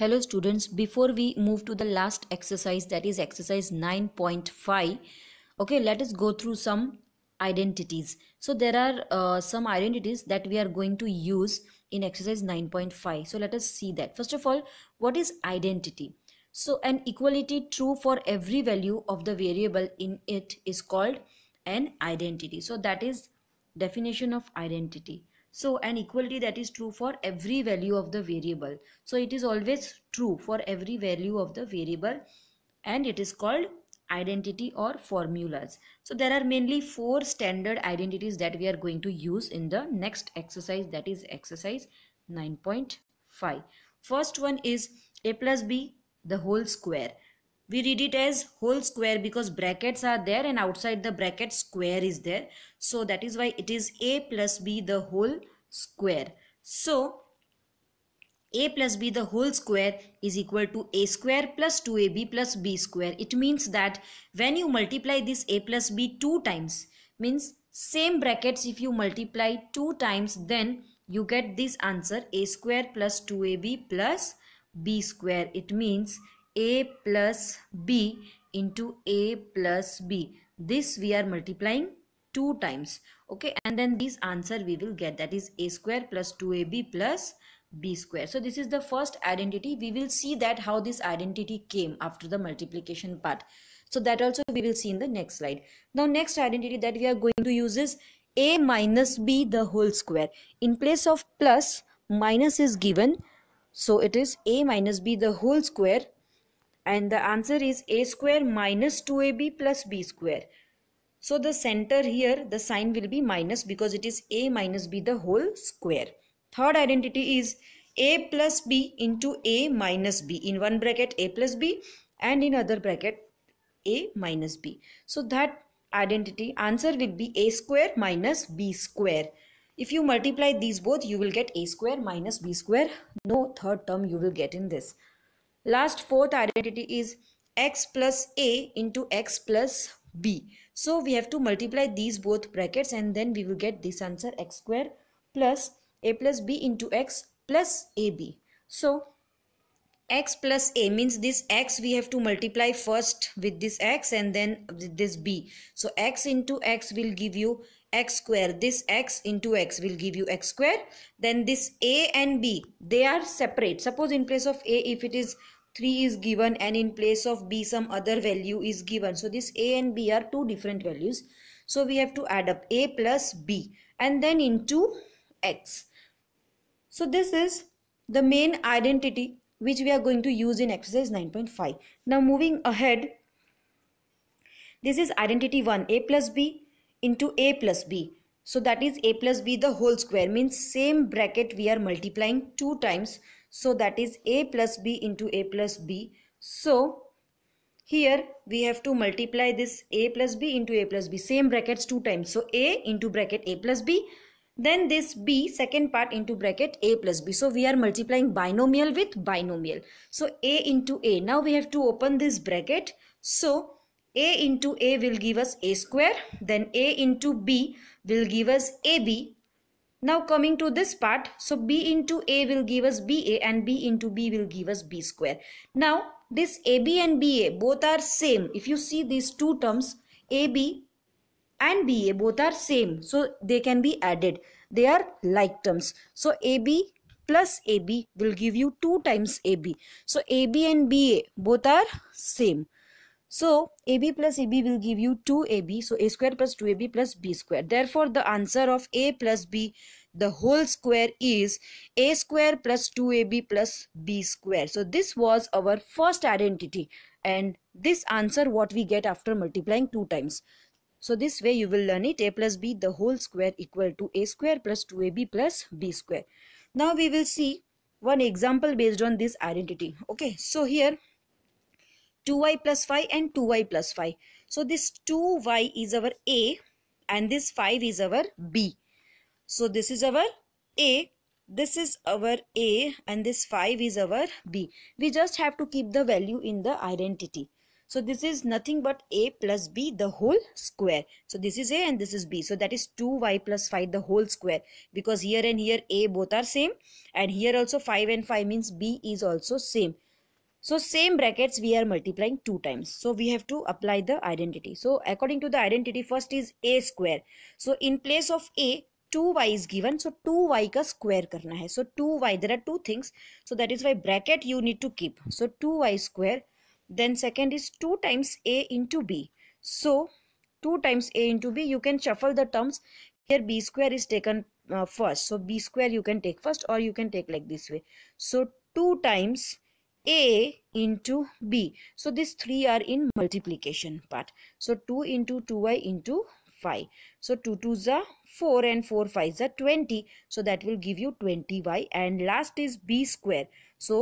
Hello students, before we move to the last exercise that is exercise 9.5, okay, let us go through some identities. So there are uh, some identities that we are going to use in exercise 9.5. So let us see that. First of all, what is identity? So an equality true for every value of the variable in it is called an identity. So that is definition of identity. So an equality that is true for every value of the variable. So it is always true for every value of the variable and it is called identity or formulas. So there are mainly four standard identities that we are going to use in the next exercise that is exercise 9.5. First one is a plus b the whole square we read it as whole square because brackets are there and outside the bracket square is there so that is why it is a plus b the whole square so a plus b the whole square is equal to a square plus 2ab plus b square it means that when you multiply this a plus b two times means same brackets if you multiply two times then you get this answer a square plus 2ab plus b square it means a plus b into a plus b this we are multiplying two times okay and then this answer we will get that is a square plus 2ab plus b square so this is the first identity we will see that how this identity came after the multiplication part so that also we will see in the next slide now next identity that we are going to use is a minus b the whole square in place of plus minus is given so it is a minus b the whole square and the answer is a square minus 2ab plus b square. So the center here, the sign will be minus because it is a minus b the whole square. Third identity is a plus b into a minus b. In one bracket a plus b and in other bracket a minus b. So that identity answer will be a square minus b square. If you multiply these both, you will get a square minus b square. No third term you will get in this. Last fourth identity is x plus a into x plus b. So we have to multiply these both brackets and then we will get this answer x square plus a plus b into x plus ab. So x plus a means this x we have to multiply first with this x and then with this b. So x into x will give you x square this x into x will give you x square then this a and b they are separate suppose in place of a if it is 3 is given and in place of b some other value is given. So this a and b are two different values. So we have to add up a plus b and then into x. So this is the main identity which we are going to use in exercise 9.5. Now moving ahead, this is identity 1 a plus b into a plus b. So that is a plus b the whole square means same bracket we are multiplying two times so that is a plus b into a plus b. So here we have to multiply this a plus b into a plus b. Same brackets two times. So a into bracket a plus b. Then this b second part into bracket a plus b. So we are multiplying binomial with binomial. So a into a. Now we have to open this bracket. So a into a will give us a square. Then a into b will give us ab now coming to this part, so B into A will give us BA and B into B will give us B square. Now this AB and BA both are same. If you see these two terms, AB and BA both are same. So they can be added. They are like terms. So AB plus AB will give you 2 times AB. So AB and BA both are same. So AB plus AB will give you 2AB. So A square plus 2AB plus B square. Therefore, the answer of A plus B, the whole square is A square plus 2AB plus B square. So this was our first identity. And this answer what we get after multiplying 2 times. So this way you will learn it A plus B the whole square equal to A square plus 2AB plus B square. Now we will see one example based on this identity. Okay. So here 2y plus 5 and 2y plus 5. So this 2y is our A and this 5 is our B. So this is our A, this is our A and this 5 is our B. We just have to keep the value in the identity. So this is nothing but A plus B the whole square. So this is A and this is B. So that is 2y plus 5 the whole square because here and here A both are same and here also 5 and 5 means B is also same. So same brackets we are multiplying two times. So we have to apply the identity. So according to the identity first is a square. So in place of a 2y is given. So 2y ka square karna hai. So 2y there are two things. So that is why bracket you need to keep. So 2y square then second is 2 times a into b. So 2 times a into b you can shuffle the terms. Here b square is taken uh, first. So b square you can take first or you can take like this way. So 2 times a into b so these three are in multiplication part so 2 into 2y into 5 so 2 2s are 4 and 4 5 are 20 so that will give you 20y and last is b square so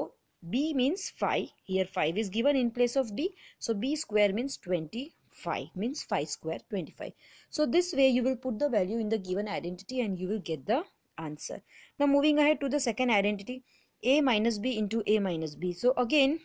b means 5 here 5 is given in place of B. so b square means 25 means 5 square 25 so this way you will put the value in the given identity and you will get the answer now moving ahead to the second identity a minus b into a minus b so again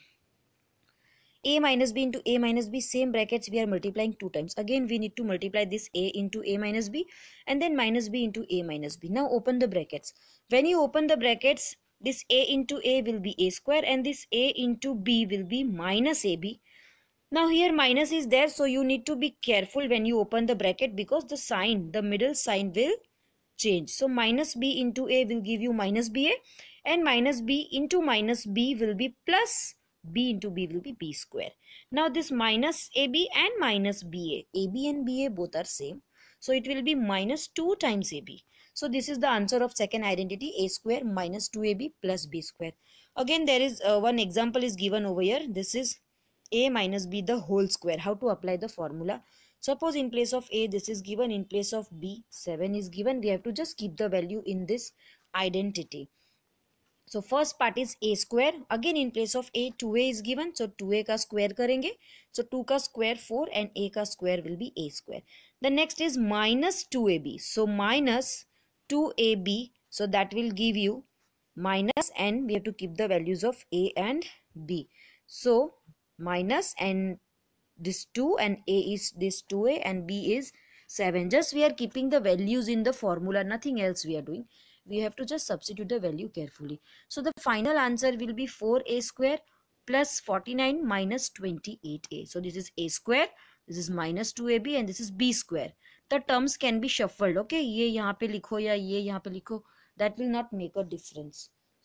a minus b into a minus b same brackets we are multiplying two times again we need to multiply this a into a minus b and then minus b into a minus b now open the brackets when you open the brackets this a into a will be a square and this a into b will be minus ab now here minus is there so you need to be careful when you open the bracket because the sign the middle sign will change so minus b into a will give you minus ba and minus b into minus b will be plus b into b will be b square. Now this minus ab and minus ba, ab and ba both are same. So it will be minus 2 times ab. So this is the answer of second identity a square minus 2ab plus b square. Again there is uh, one example is given over here. This is a minus b the whole square. How to apply the formula. Suppose in place of a this is given in place of b 7 is given. We have to just keep the value in this identity so first part is a square again in place of a 2a is given so 2a ka square karenge. so 2 ka square 4 and a ka square will be a square the next is minus 2ab so minus 2ab so that will give you minus minus n. we have to keep the values of a and b so minus minus n. this 2 and a is this 2a and b is 7 just we are keeping the values in the formula nothing else we are doing we have to just substitute the value carefully so the final answer will be 4a square plus 49 minus 28a so this is a square this is minus 2ab and this is b square the terms can be shuffled okay ye yahan pe likho ya ye yahan pe likho that will not make a difference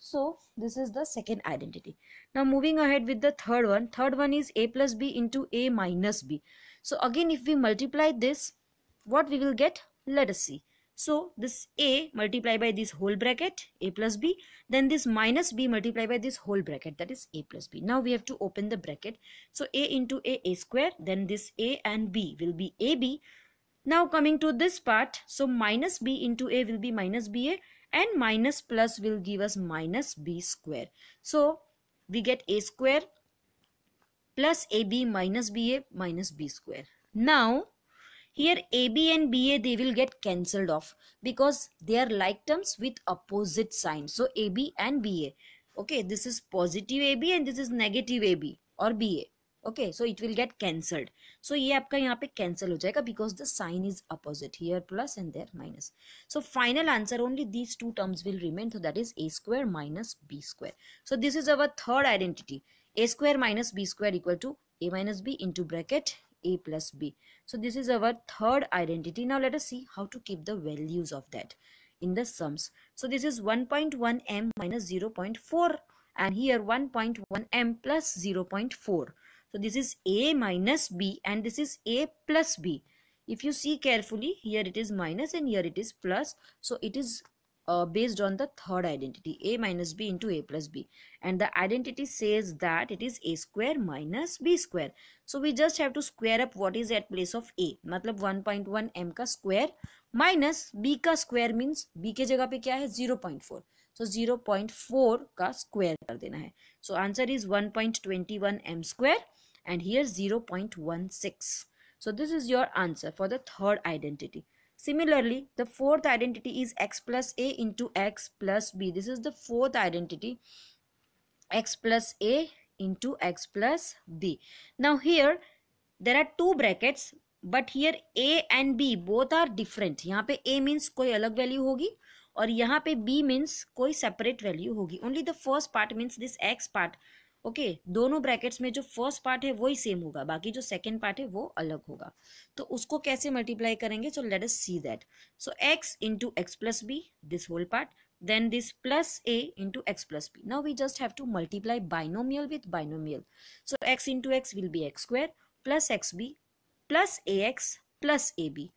so this is the second identity now moving ahead with the third one third one is a plus b into a minus b so again if we multiply this what we will get let us see so this a multiplied by this whole bracket a plus b then this minus b multiplied by this whole bracket that is a plus b. Now we have to open the bracket. So a into a a square then this a and b will be ab. Now coming to this part so minus b into a will be minus ba and minus plus will give us minus b square. So we get a square plus ab minus ba minus b square. Now here AB and BA they will get cancelled off because they are like terms with opposite sign. So AB and BA. Okay, this is positive AB and this is negative AB or BA. Okay, so it will get cancelled. So pe cancel ho jayega because the sign is opposite here plus and there minus. So final answer only these two terms will remain. So that is A square minus B square. So this is our third identity. A square minus B square equal to A minus B into bracket a plus b so this is our third identity now let us see how to keep the values of that in the sums so this is 1.1 m minus 0.4 and here 1.1 m plus 0.4 so this is a minus b and this is a plus b if you see carefully here it is minus and here it is plus so it is uh, based on the third identity a minus b into a plus b and the identity says that it is a square minus b square so we just have to square up what is at place of a मतलब 1.1 m का square minus b का square means b के जगह पे क्या है 0.4 so 0.4 का square कर देना है so answer is 1.21 m square and here 0.16 so this is your answer for the third identity Similarly, the fourth identity is x plus a into x plus b. This is the fourth identity x plus a into x plus b. Now here there are two brackets but here a and b both are different. Here a means koi अलग value hogi और यहाँ b means koi separate value hogi. Only the first part means this x part okay दोनों brackets में जो first part है वही same होगा बाकी जो सेकेंड पार्ट है वो अलग होगा तो उसको कैसे मल्टीप्लाई करेंगे so let's see that so x into x plus b this whole part then this plus a into x plus b now we just have to multiply binomial with binomial so x into x will be x square plus x b plus a x plus a b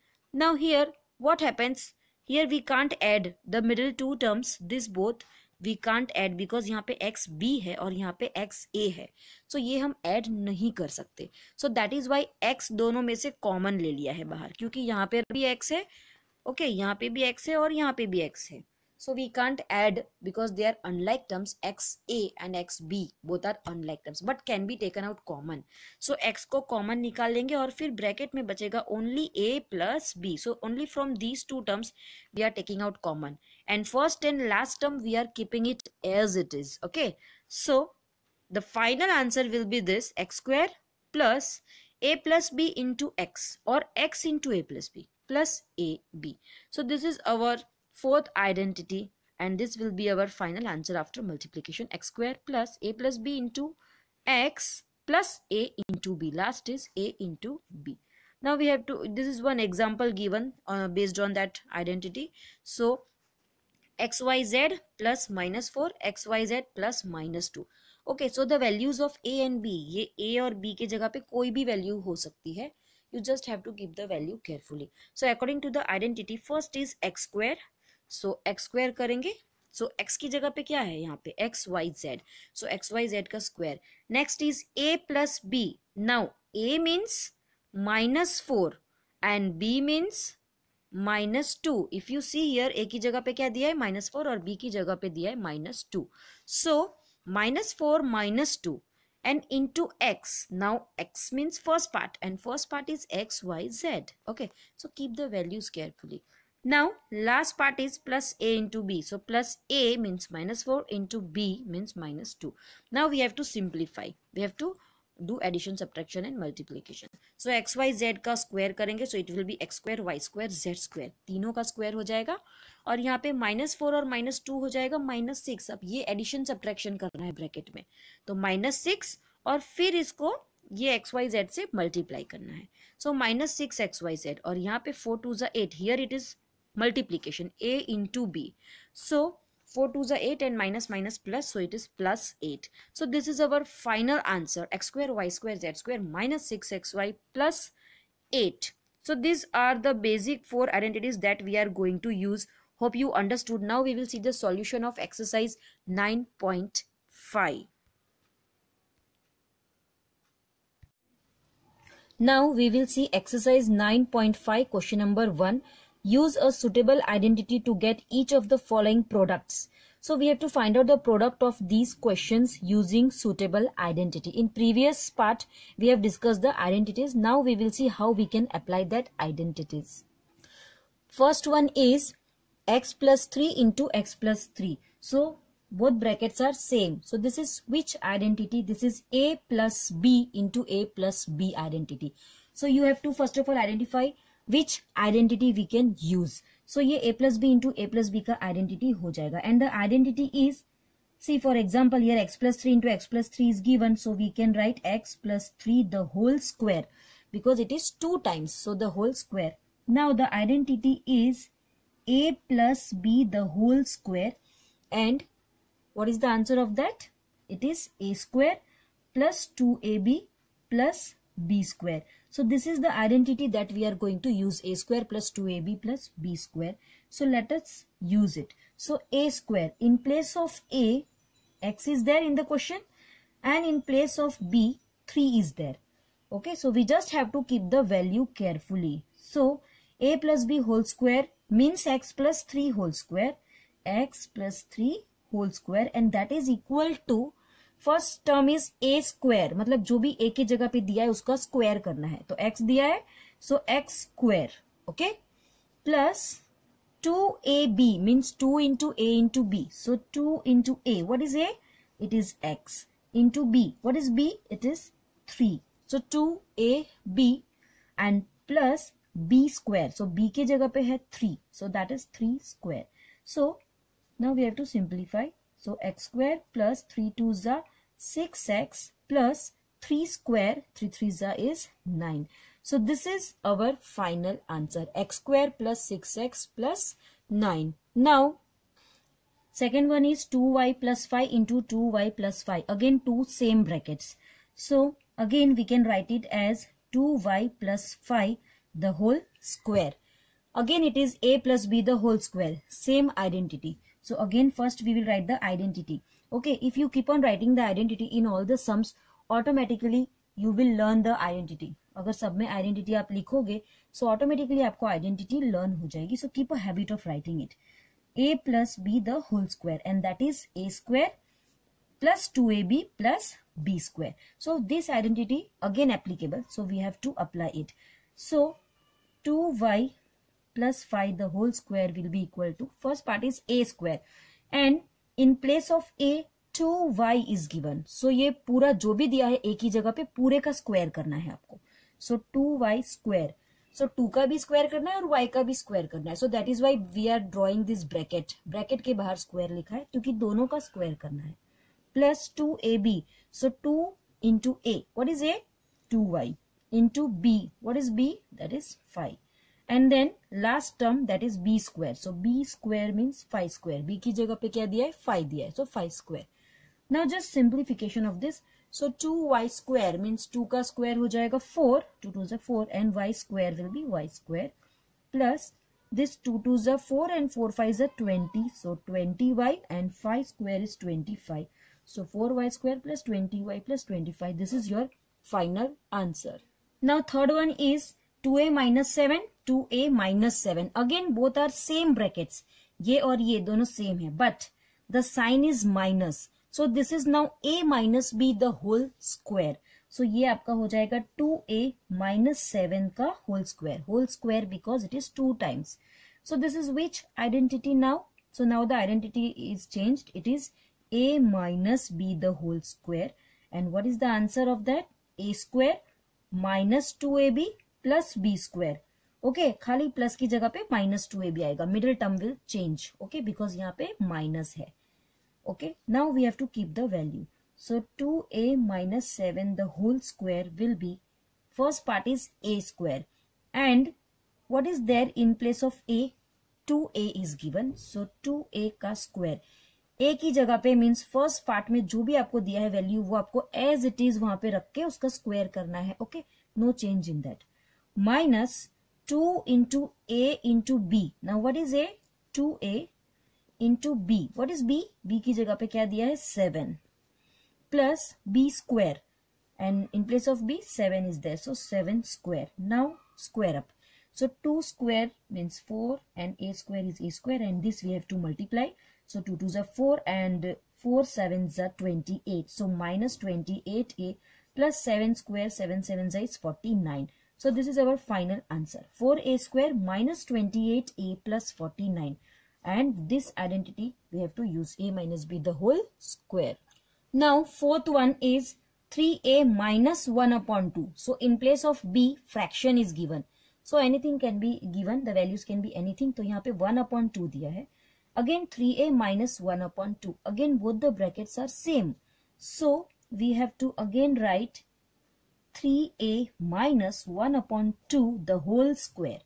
now here what happens here we can't add the middle two terms this both we can't add because यहाँ पे x B है और यहाँ पे x ए है सो so ये हम add नहीं कर सकते so that is why x दोनों में से कॉमन ले लिया है बाहर क्योंकि यहाँ पे भी एक्स है ओके okay, यहाँ पे भी एक्स है और यहाँ पे भी एक्स है so we can't add because they are unlike terms x a and x b both are unlike terms but can be taken out common so x को कॉमन निकाल लेंगे और फिर ब्रैकेट में बचेगा only a plus b so only from these two terms we are taking out common and first and last term we are keeping it as it is okay so the final answer will be this x square plus a plus b into x or x into a plus b plus ab so this is our fourth identity and this will be our final answer after multiplication x square plus a plus b into x plus a into b last is a into b now we have to this is one example given uh, based on that identity so x y z plus minus four x y z plus minus two okay so the values of a and b ये a और B के जगह पे कोई भी value हो सकती है you just have to keep the value carefully so according to the identity first is x square so x square करेंगे सो so, x की जगह पे क्या है यहाँ पे x y z so x y z का square next is a plus b now a means minus four and b means minus two if you see here a की जगह पे क्या दिया है माइनस फोर और बी की जगह पे दिया है minus two so minus four minus two and into x now x means first part and first part is x y z okay so keep the values carefully now last part is plus a into b so plus a means minus four into b means minus two now we have to simplify we have to do addition subtraction and multiplication so x y z का square करेंगे so it will be x square y square z square तीनों का square हो जाएगा और यहाँ पे minus four और माइनस टू हो जाएगा माइनस सिक्स अब ये एडिशन सब्ट्रैक्शन करना है ब्रैकेट में तो माइनस सिक्स और फिर इसको ये एक्स वाई जेड से मल्टीप्लाई करना है so minus six x y z और यहाँ पे फोर टू जो eight here it is multiplication a into b so 4 to the 8 and minus minus plus so it is plus 8 so this is our final answer x square y square z square minus 6xy plus 8 so these are the basic four identities that we are going to use hope you understood now we will see the solution of exercise 9.5 Now we will see exercise 9.5 question number 1 Use a suitable identity to get each of the following products. So we have to find out the product of these questions using suitable identity. In previous part, we have discussed the identities. Now we will see how we can apply that identities. First one is x plus 3 into x plus 3. So both brackets are same. So this is which identity? This is a plus b into a plus b identity. So you have to first of all identify which identity we can use so ये a plus B into A plus b का identity हो जाएगा and the identity is see for example here x plus three into x plus three is given so we can write x plus three the whole square because it is two times so the whole square now the identity is A plus B the whole square and what is the answer of that it is a square plus two A B plus b square So this is the identity that we are going to use a square plus 2ab plus b square. So let us use it. So a square in place of a, x is there in the question and in place of b, 3 is there. Okay, so we just have to keep the value carefully. So a plus b whole square means x plus 3 whole square, x plus 3 whole square and that is equal to first term is A square मतलब जो भी ए की जगह पे दिया है उसका square करना है तो एक्स दिया है सो x square okay plus two A b means two into a into b so two into A what is a it is x into B what is b it is three so two A b and plus B square so b के जगह पे है three so that is three square so now we have to simplify so x square plus three two जा 6x plus 3 square 3 3 are is 9. So this is our final answer x square plus 6x plus 9. Now second one is 2y plus 5 into 2y plus 5 again two same brackets. So again we can write it as 2y plus 5 the whole square. Again it is a plus b the whole square same identity. So again first we will write the identity okay if you keep on writing the identity in all the sums automatically you will learn the identity अगर सब में identity आप लिखोगे so automatically आपको identity learn हो जाएगी so keep a habit of writing it a plus B the whole square and that is a plus 2ab plus b square. So this identity again applicable. So we have to apply it. So 2y plus 5 the whole square will be equal to first part is a square and in place of a two y is given so ये पूरा जो भी दिया है एक ही जगह पे पूरे का स्क्वायर करना है आपको so two y square so two का भी स्क्वायर करना है और वाई का भी स्क्वायर करना है so that is why we are drawing this bracket bracket के बाहर स्क्वायर लिखा है क्योंकि दोनों का स्क्वायर करना है plus two A B so two into a what is a two y into B what is b that is five and then last term that is b square so b square means phi square b ki jagah pe kya diya phi 5 diya so phi square now just simplification of this so 2y square means 2 ka square ho jayega 4 2 2 is 4 and y square will be y square plus this 2 2 is 4 and 4 5 is a 20 so 20y and 5 square is 25 so 4y square plus 20y plus 25 this is your final answer now third one is 2a minus 7 two a minus seven again both are same bracket ये और ये दोनों same है but the sign is minus so this is now a minus b the whole square so ये आपका हो जाएगा two a minus seven का whole square whole square because it is two times so this is which identity now so now the identity is change it is a minus b the whole square and what is the answer of that a square minus two A B plus b square okay okay, खाली plus की जगह पे minus two a भी आएगा middle term will change okay because यहाँ पे minus है okay now we have to keep the value minus seven the whole square will be first part is A square and what is there in place of a to A is given so two a का square ए की जगह पे means first part में जो भी आपको दिया है वैल्यू वो आपको एज इट इज वहां पे रख के उसका स्क्वायर करना है okay no change in that minus 2 into A into B. Now what is A? 2A into B. What is B? B की जगह पे क्या दिया है 7 plus B square and in place of B 7 is there. So 7 square. Now square up. So 2 square means 4 and A square is A square and this we have to multiply. So 2 2s are 4 and 4 7s are 28. So minus 28A plus 7 square 7 7s is 49. So this is our final answer. 4a square minus 28a plus 49. And this identity we have to use a minus b the whole square. Now fourth one is 3a minus 1 upon 2. So in place of b fraction is given. So anything can be given. The values can be anything. तो यहाँ पे 1 upon 2 दिया है. Again 3a minus 1 upon 2. Again both the brackets are same. So we have to again write 3a minus 1 upon 2 the whole square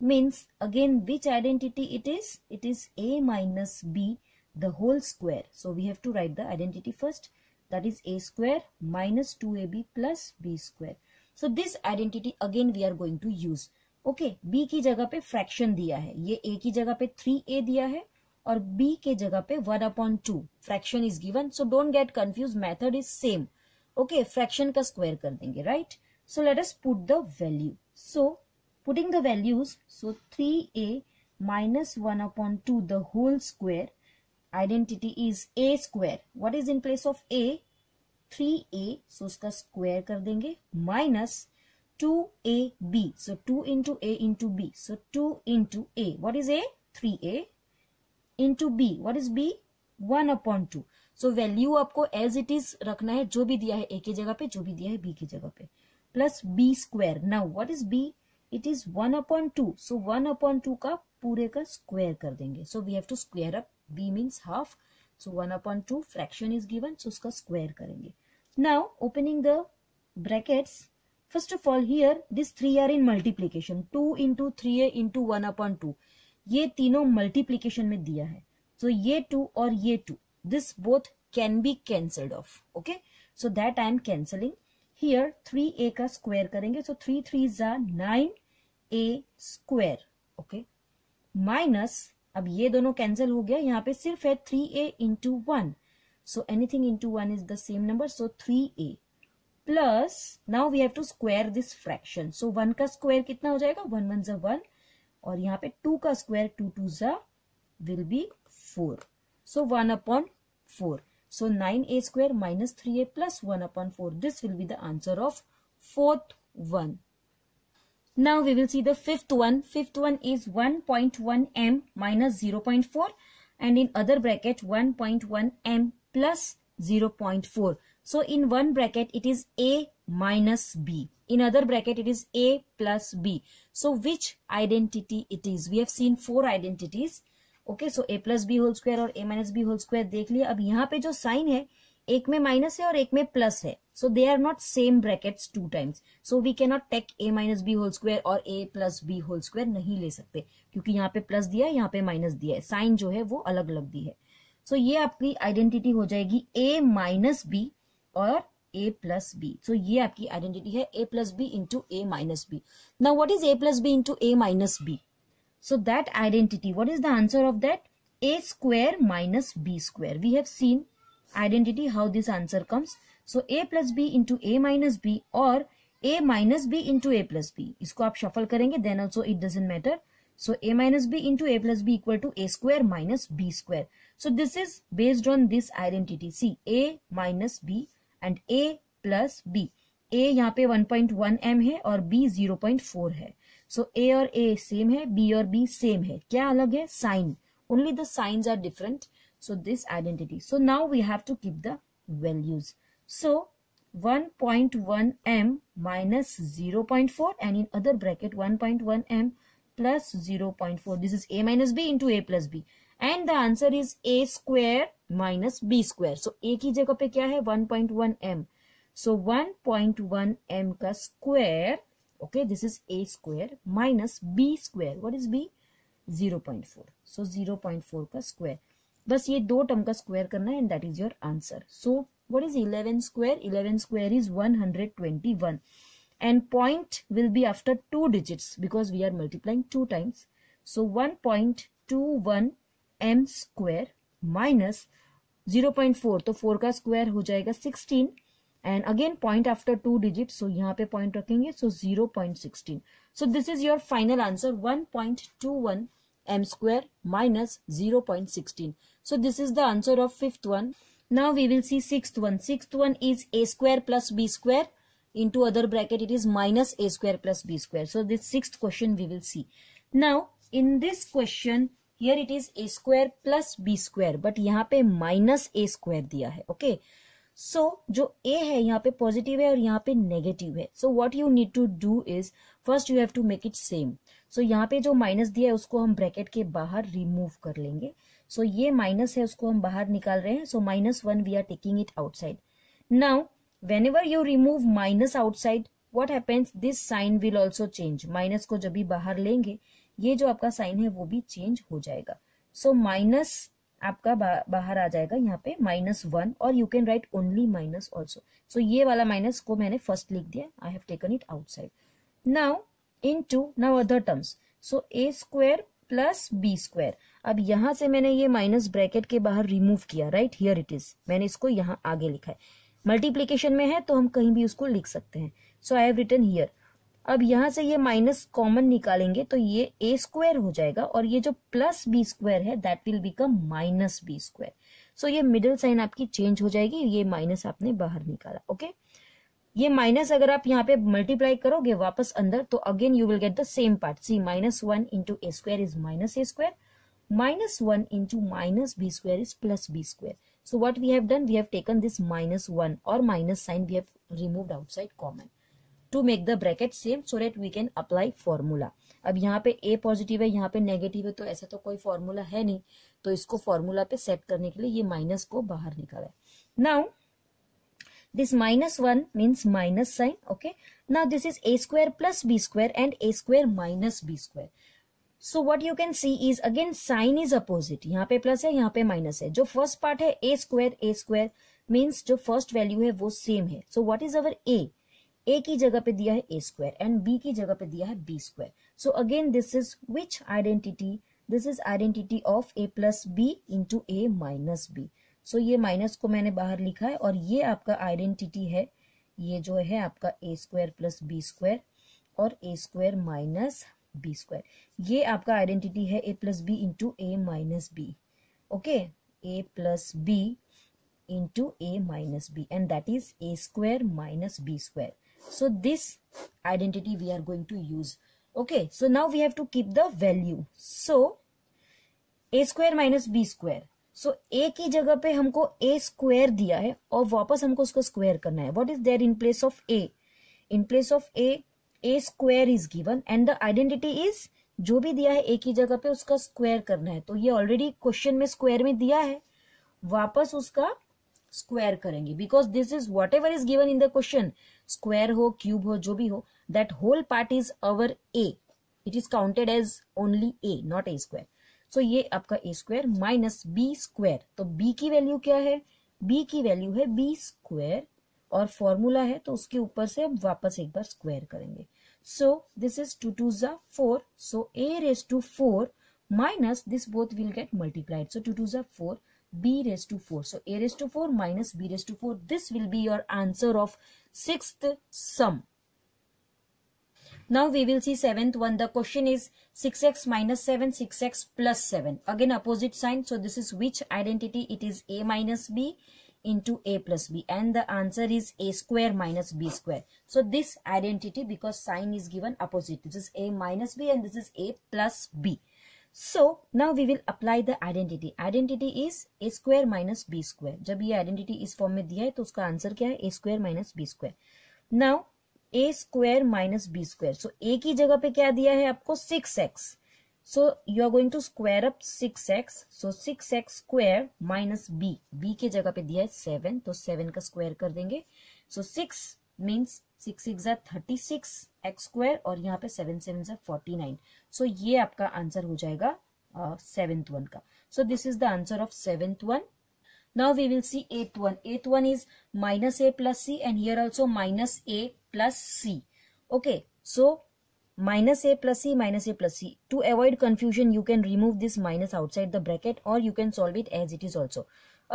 means again which identity it is it is a minus b the whole square so we have to write the identity first that is a square minus 2ab plus b square so this identity again we are going to use okay okay, b की जगह पे fraction दिया है ये a की जगह पे 3a दिया है और b के जगह पे one upon two fraction is given so don't get confuse method is same okay fraction का स्क्वायर कर देंगे right so let us put the value so putting the values so three a minus one upon two the whole square identity is A square what is in place of a three a so उसका square कर देंगे minus two A B so two into a into b so two into a what is a three a into B what is b one upon two so value आपको as it is रखना है जो भी दिया है ए की जगह पे जो भी दिया है बी की जगह पे plus B square now what is b it is one upon two so one upon two का पूरे का स्क्वायर कर देंगे so we have to square up b means half so one upon two fraction is given so उसका square करेंगे now opening the brackets first of all here this three are in multiplication two into three into one upon two ये तीनों multiplication में दिया है सो so, ये two और ये two this both can be cancelled off okay so that i am cancelling here 3a ka square karenge so 3 3 जा 9a square okay minus ab ye dono cancel ho gaya yahan pe sirf hai 3a into 1 so anything into 1 is the same number so 3a plus now we have to square this fraction so 1 का square कितना हो जाएगा 1 1 जा 1 और यहाँ पे two का square two two जा will be 4 so 1 upon 4. So 9a square minus 3a plus 1 upon 4. This will be the answer of fourth one. Now we will see the fifth one. Fifth one is 1.1 m minus 0.4 and in other bracket 1.1 m plus 0.4. So in one bracket it is a minus b. In other bracket it is a plus b. So which identity it is? We have seen four identities. Okay so a plus b whole square और a minus b whole square देख लिया अब यहाँ पे जो sign है एक में माइनस है और एक में प्लस है so they are not same brackets two times so we cannot take a minus b whole square और a plus b whole square नहीं ले सकते क्योंकि यहाँ पे प्लस दिया है यहाँ पे माइनस दिया है साइन जो है वो अलग अलग दी है सो so, ये आपकी आइडेंटिटी हो जाएगी ए माइनस बी और ए प्लस बी सो ये आपकी आइडेंटिटी है ए प्लस बी इंटू ए माइनस बी ना what is A plus B into A minus b So that identity, what is the answer of that? A square minus B square. We have seen identity how this answer comes. So A plus B into A minus B or A minus B into A plus B. इसको आप shuffle करेंगे then also it doesn't matter. So A minus B into A plus B equal to A square minus B square. So this is based on this identity. See A minus B and A plus B. A यहाँ पे 1.1 m है और B 0.4 है. So a और a same है b और b same है क्या अलग है sign only the signs are different so this identity so now we have to keep the values so 1.1 m minus 0.4 and in other bracket 1.1 m plus 0.4 this is a minus b into a plus b and the answer is a square minus b square so a की जगह पे क्या है 1.1 m so 1.1 m का square okay this is a square minus b square what is b 0.4 so 0.4 का square बस ये दो टर्म का स्क्वायर करना है and that is your answer so what is 11 square 11 square is 121 and point will be after two digits because we are multiplying two times so 1.21 m square minus 0.4 तो 4 का square हो जाएगा 16 and again point after two digit so यहाँ पे point रखेंगे so zero point sixteen so this is your final answer one point two one m square minus zero point sixteen so this is the answer of fifth one now we will see sixth one sixth one is a square plus b square into other bracket it is minus a square plus b square so this sixth question we will see now in this question here it is a square plus b square but yahan pe minus a square diya hai okay so so, जो ए है यहाँ पे positive है और यहाँ पे negative है so what you need to do is first you have to make it same so यहाँ पे जो माइनस दिया है उसको हम ब्रैकेट के बाहर रिमूव कर लेंगे सो so, ये माइनस है उसको हम बाहर निकाल रहे हैं so minus one we are taking it outside now whenever you remove minus outside what happens this sign will also change minus को जब भी बाहर लेंगे ये जो आपका साइन है वो भी चेंज हो जाएगा सो माइनस आपका बा, बाहर आ जाएगा यहाँ पे माइनस वन और you can write only minus also so ये वाला माइनस को मैंने फर्स्ट लिख दिया I have taken it outside now in two now other terms so A square plus B square अब यहां से मैंने ये माइनस ब्रैकेट के बाहर रिमूव किया राइट हियर इट इज मैंने इसको यहाँ आगे लिखा है मल्टीप्लीकेशन में है तो हम कहीं भी उसको लिख सकते हैं so I have written here अब यहां से ये माइनस कॉमन निकालेंगे तो ये ए स्क्वायर हो जाएगा और ये जो प्लस बी स्क्वायर है that will become minus B square so ये मिडिल साइन आपकी चेंज हो जाएगी ये माइनस आपने बाहर निकाला ओके ये माइनस अगर आप यहाँ पे मल्टीप्लाई करोगे वापस अंदर तो again you will get the same part see minus one into A square is minus A square minus one into minus B square is plus B square so what we have done we have taken this minus one और minus sign we have removed outside common to make the bracket same so that we can apply formula अब यहाँ पे ए positive है यहाँ पे negative है तो ऐसा तो कोई फॉर्मूला है नहीं तो इसको फॉर्मूला पे सेट करने के लिए ये माइनस को बाहर निकाला है now this minus one means minus sign okay now this is A square plus B square and A square minus B square so what you can see is again sign is opposite यहाँ पे plus है यहाँ पे minus है जो first part है A square A square means जो first value है वो सेम है सो वट इज अवर ए ए की जगह पे दिया है ए स्क्वायर एंड बी की जगह पे दिया है B square so again this is which identity this is identity of A plus B into A minus B so ये माइनस को मैंने बाहर लिखा है और ये आपका आइडेंटिटी है ये जो है आपका A square plus B square और A square minus B square ये आपका आइडेंटिटी है ए plus B into A minus B okay A plus B into A minus B and that is A square minus B square so this identity we are going to use okay so now we have to keep the value so a square minus b square so, a ki jagah pe humko a square diya hai aur wapas humko usko square karna hai what is there in place of a in place of a a square is given and the identity is जो भी दिया है एक ही जगह पे उसका square करना है तो ये ऑलरेडी क्वेश्चन में स्क्वायर में दिया है वापस उसका स्क्वायर करेंगे because this is whatever is given in the question square हो क्यूब हो जो भी हो that whole part is our A it is counted as only A not A square so ये आपका A square minus B square तो B की value क्या है बी की वैल्यू है बी स्क्वायर और फॉर्मूला है तो उसके ऊपर से हम वापस एक बार स्क्वायर करेंगे so this is two two जा four so A raise to four minus this both will get multiplied so two two जा four b raised to 4. So a raised to 4 minus b raised to 4. This will be your answer of sixth sum. Now we will see seventh one. The question is 6x minus 7, 6x plus 7. Again opposite sign. So this is which identity? It is a minus b into a plus b and the answer is a square minus b square. So this identity because sign is given opposite. This is a minus b and this is a plus b. So now we will apply the identity. Identity is a square minus b square. जब ये identity इस form में दिया है तो उसका answer क्या है a square minus b square. Now a square minus b square. So a की जगह पे क्या दिया है आपको 6x. So you are going to square up 6x. So 6x square minus b. b की जगह पे दिया है 7. तो 7 का square कर देंगे. So 6 means 6 6 are 36. X square और यहाँ पे सेवन सेवन से फोर्टी नाइन सो ये आपका आंसर हो जाएगा सेवेंथ वन का so this is the answer of seventh one now we will see eighth one eighth one is minus A plus C and here also minus A plus C okay so minus A plus C minus A plus C to avoid confusion you can remove this minus outside the bracket और you can solve it as it is also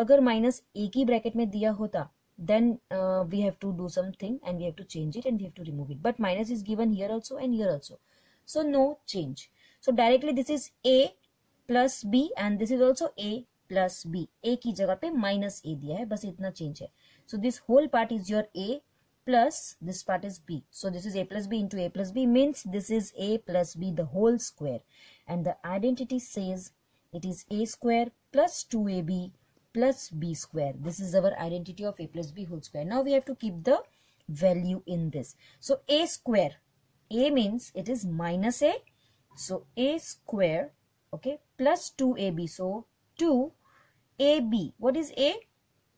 अगर minus A की bracket में दिया होता then uh, we have to do something and we have to change it and we have to remove it but minus is given here also and here also so no change so directly this is a plus b and this is also a plus b a ki jagah pe minus a diya hai, bas itna change hai. so this whole part is your a plus this part is b so this is a plus b into a plus b means this is a plus b the whole square and the identity says it is a square plus 2ab plus b square this is our identity of a plus b whole square now we have to keep the value in this so a square a means it is minus a so a square okay plus 2ab so 2ab what is a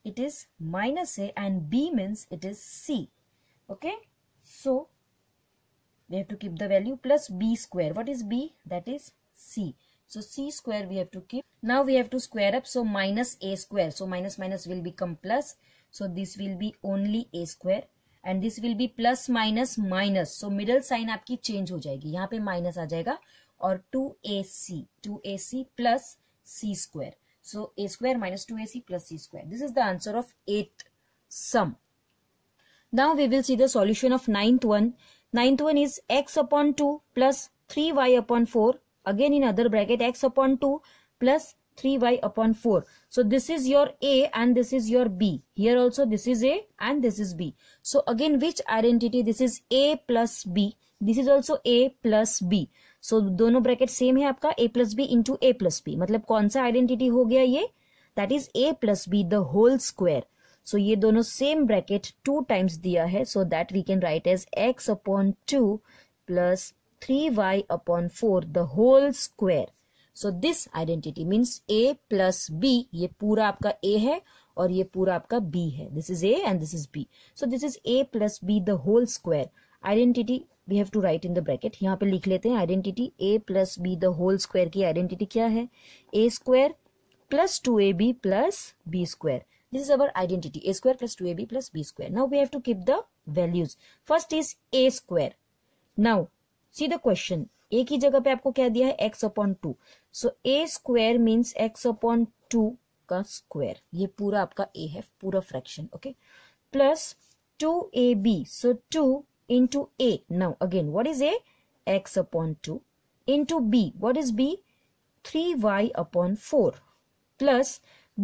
it is minus a and b means it is c okay so we have to keep the value plus b square what is b that is c so c square we have to keep. Now we have to square up. So minus a square. So minus minus will become plus. So this will be only a square. And this will be plus minus minus. So middle sign aapki change ho jayegi. Yahan pe minus aa jayega. Or 2ac. 2ac plus c square. So a square minus 2ac plus c square. This is the answer of 8th sum. Now we will see the solution of ninth one. Ninth one is x upon 2 plus 3y upon 4 again in other bracket x upon 2 plus 3y upon 4. So this is your A and this is your B. Here also this is A and this is B. So again which identity? This is A plus B. This is also A plus B. So so, दोनों bracket same है आपका A plus B into A plus B मतलब कौन सा identity हो गया ये that is A plus B the whole square so ये दोनों सेम ब्रैकेट टू टाइम्स दिया है so that we can write as X upon two plus 3y upon 4 the whole square so this identity means A plus B ये पूरा आपका A है और ये पूरा आपका बी है this is A and this is B so this is A plus B the whole square identity we have to write in the bracket यहाँ पे लिख लेते हैं identity A plus B the whole square की identity क्या है A square plus two A B plus B square this is our identity a square plus 2ab plus b square now we have to keep the values first is a square now see the question A की जगह पे आपको क्या दिया है X upon two so A square means X upon two का square ये पूरा आपका ए है पूरा fraction okay plus two A B so two into A now again what is A X upon two into B what is B three Y upon four plus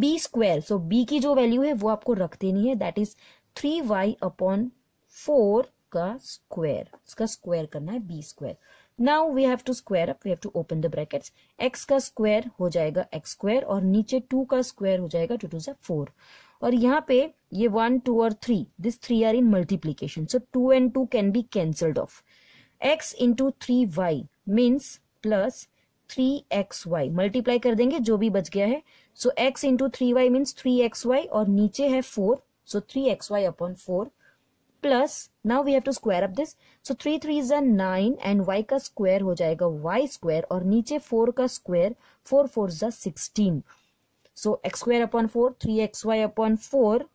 B square so B की जो value है वो आपको रख देनी है that is three Y upon four का square इसका स्क्वायर करना है B square now we have to square up we have to open the brackets X का स्क्वायर हो जाएगा एक्स स्क्वायर और नीचे टू का स्क्वायर हो जाएगा टू टू से फोर और यहाँ पे ये वन टू और three this three are in multiplication so two and two can be cancelled off X into three Y means plus three X Y multiply कर देंगे जो भी बच गया है सो x into three Y means three X Y और नीचे है four so three X Y upon four plus now we have to square up this so 3 3 is a 9 and y ka square ho jayega y square or niche 4 ka square 4 4 is a 16 so x square upon 4 3 xy upon 4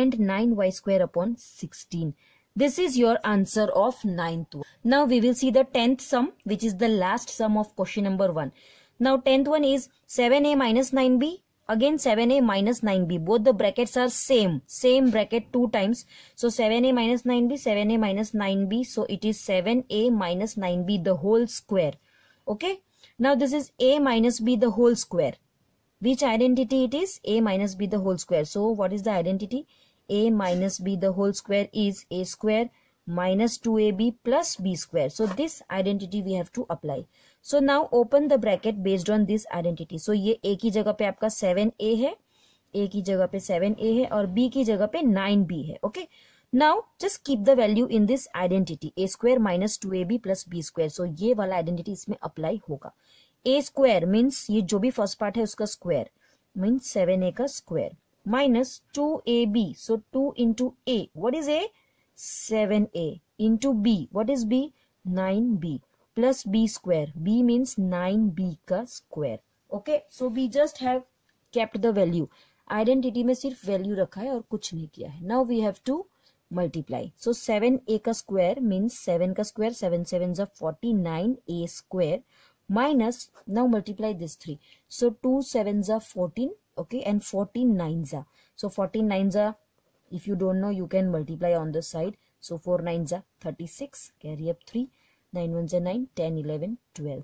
and 9 y square upon 16 this is your answer of 9th one. now we will see the 10th sum which is the last sum of question number 1 now 10th one is 7a minus 9b again 7a minus 9b both the brackets are same same bracket two times so 7a minus 9b 7a minus 9b so it is 7a minus 9b the whole square okay now this is a minus b the whole square which identity it is a minus b the whole square so what is the identity a minus b the whole square is a square minus 2ab plus b square so this identity we have to apply so now open the bracket based on this identity so ये A की जगह पे आपका seven ए है ए की जगह पे seven ए है और बी की जगह पे नाइन बी है okay now just keep the value in this identity A square minus two A B plus B square so ये वाला आइडेंटिटी इसमें अप्लाई होगा ए स्क्वायर मीन्स ये जो भी फर्स्ट पार्ट है उसका स्क्वायर मीन्स सेवन ए का square minus two A B so two into A what is A seven A into B what is B nine B plus b square b means 9b का square okay so we just have kept the value identity में सिर्फ value रखा है और कुछ नहीं किया है now we have to multiply so seven A का स्क्वायर मीन्स सेवन का स्क्वायर सेवन सेवन जो forty nine A square minus now multiply this 3 so 2 sevens are 14 okay and 14 nines are so 14 nines are if you don't know you can multiply on the side so 4 nines are 36 carry up 3 12.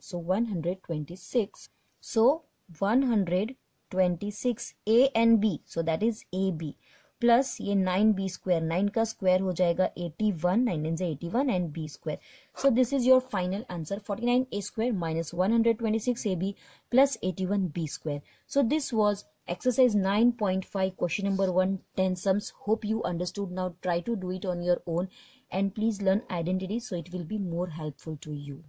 So 126. So 126 A and B. So that is AB. Plus ye 9B square. 9 ka square ho jayega 81. 9 is 81 and B square. So this is your final answer. 49 A square minus 126 AB plus 81 B square. So this was exercise 9.5 question number one ten sums. Hope you understood. Now try to do it on your own and please learn identity so it will be more helpful to you